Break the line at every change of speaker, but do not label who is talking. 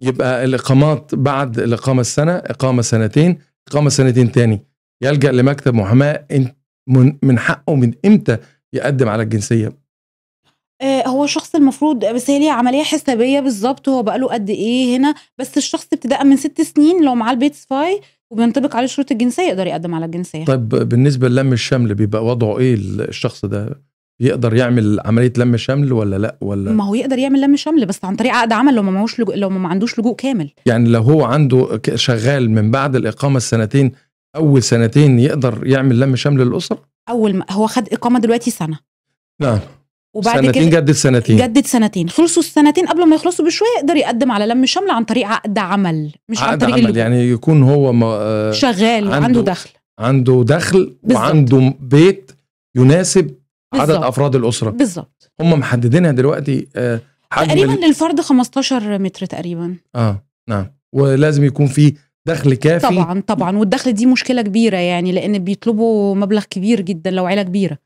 يبقى الاقامات بعد الاقامه السنه اقامه سنتين اقامه سنتين تاني يلجا لمكتب محاماه من حقه من امتى يقدم على الجنسيه
آه، هو الشخص المفروض بس هي ليها عمليه حسابيه بالظبط هو بقاله قد ايه هنا بس الشخص ابتداء من ست سنين لو معاه البيت سفاي وبينطبق عليه شروط الجنسيه يقدر يقدم على الجنسيه طيب
بالنسبه للم الشمل بيبقى وضعه ايه الشخص ده يقدر يعمل عمليه لم شمل ولا لا ولا ما
هو يقدر يعمل لم شمل بس عن طريق عقد عمل لو ما معهوش لجوء لو ما عندوش لجوء كامل
يعني لو هو عنده شغال من بعد الاقامه السنتين اول سنتين يقدر يعمل لم شمل للاسره
اول ما هو خد اقامه دلوقتي سنه نعم وبعد سنتين كده جدد سنتين جدد سنتين خلصوا السنتين قبل ما يخلصوا بشويه يقدر يقدم على لم شمل عن طريق عقد عمل مش عقد عن طريق عمل اللي
يعني يكون هو ما شغال عنده, عنده دخل عنده دخل بالزبط. وعنده بيت يناسب بالزبط. عدد افراد الاسره
بالظبط
هم محددينها دلوقتي آه، تقريبا ال...
للفرد 15 متر تقريبا
اه نعم ولازم يكون في دخل كافي طبعا
طبعا والدخل دي مشكله كبيره يعني لان بيطلبوا مبلغ كبير جدا لو عيله كبيره